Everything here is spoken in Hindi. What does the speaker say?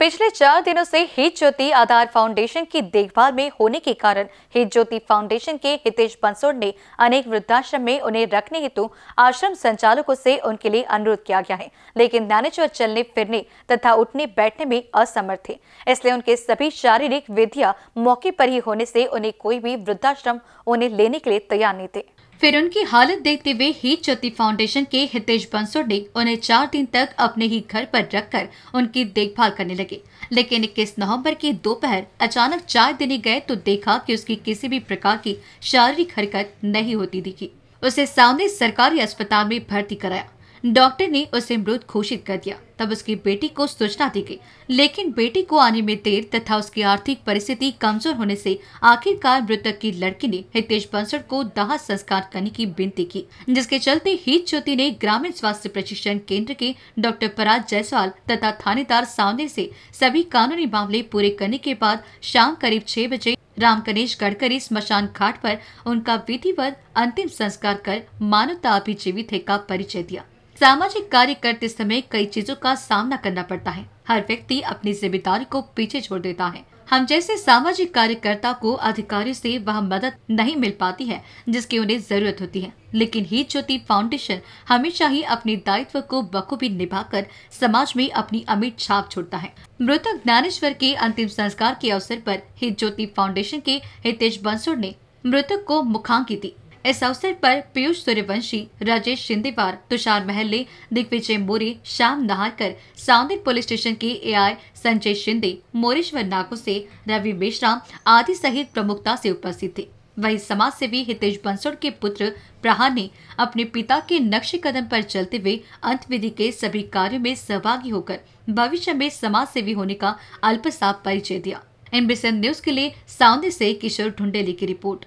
पिछले चार दिनों से हित ज्योति आधार फाउंडेशन की देखभाल में होने के कारण हित ज्योति फाउंडेशन के हितेश बंसोड़ ने अनेक वृद्धाश्रम में उन्हें रखने हेतु आश्रम संचालकों से उनके लिए अनुरोध किया गया है लेकिन ज्ञानेश्वर चलने फिरने तथा उठने बैठने में असमर्थ थे इसलिए उनके सभी शारीरिक विधिया मौके पर ही होने से उन्हें कोई भी वृद्धाश्रम उन्हें लेने के लिए तैयार नहीं थे फिर उनकी हालत देखते हुए ही ज्योति फाउंडेशन के हितेश बंसोड़ ने उन्हें चार दिन तक अपने ही घर पर रखकर उनकी देखभाल करने लगे लेकिन इक्कीस नवम्बर की दोपहर अचानक चाय देने गए तो देखा कि उसकी किसी भी प्रकार की शारीरिक हरकत नहीं होती दिखी उसे सामने सरकारी अस्पताल में भर्ती कराया डॉक्टर ने उसे मृत घोषित कर दिया तब उसकी बेटी को सूचना दी गई लेकिन बेटी को आने में देर तथा उसकी आर्थिक परिस्थिति कमजोर होने से आखिरकार मृतक की लड़की ने हितेश बंसड़ को दाह संस्कार करने की विनती की जिसके चलते हित ज्योति ने ग्रामीण स्वास्थ्य प्रशिक्षण केंद्र के डॉक्टर पराज जायसवाल तथा थानेदार सावने ऐसी सभी कानूनी मामले पूरे करने के बाद शाम करीब छह बजे राम गणेश गडकरी स्मशान घाट पर उनका विधिवत अंतिम संस्कार कर मानवता अभिजीवित है का परिचय दिया सामाजिक कार्य करते समय कई चीजों का सामना करना पड़ता है हर व्यक्ति अपनी जिम्मेदारी को पीछे छोड़ देता है हम जैसे सामाजिक कार्यकर्ता को अधिकारियों से वह मदद नहीं मिल पाती है जिसकी उन्हें जरूरत होती है लेकिन ही ज्योति फाउंडेशन हमेशा ही अपने दायित्व को बखूबी निभाकर समाज में अपनी अमीर छाप छोड़ता है मृतक ज्ञानेश्वर के अंतिम संस्कार के अवसर पर हित ज्योति फाउंडेशन के हितेश बंसुड़ ने मृतक को मुखांकी दी इस अवसर पर पीयूष सूर्यवंशी राजेश शिंदेवार तुषार महल्ले दिग्विजय मोरे श्याम नहाकर साउंदिर पुलिस स्टेशन के एआई संजय शिंदे मोरेश्वर नागो से रवि मिश्रा आदि सहित प्रमुखता से उपस्थित थे वहीं समाज सेवी हितेश बंसोड़ के पुत्र प्रहार ने अपने पिता के नक्शे कदम पर चलते हुए अंत विधि के सभी कार्यों में सहभागी होकर भविष्य में समाज सेवी होने का अल्प परिचय दिया एनबीसी न्यूज के लिए साउंड से किशोर ढुंडेली की रिपोर्ट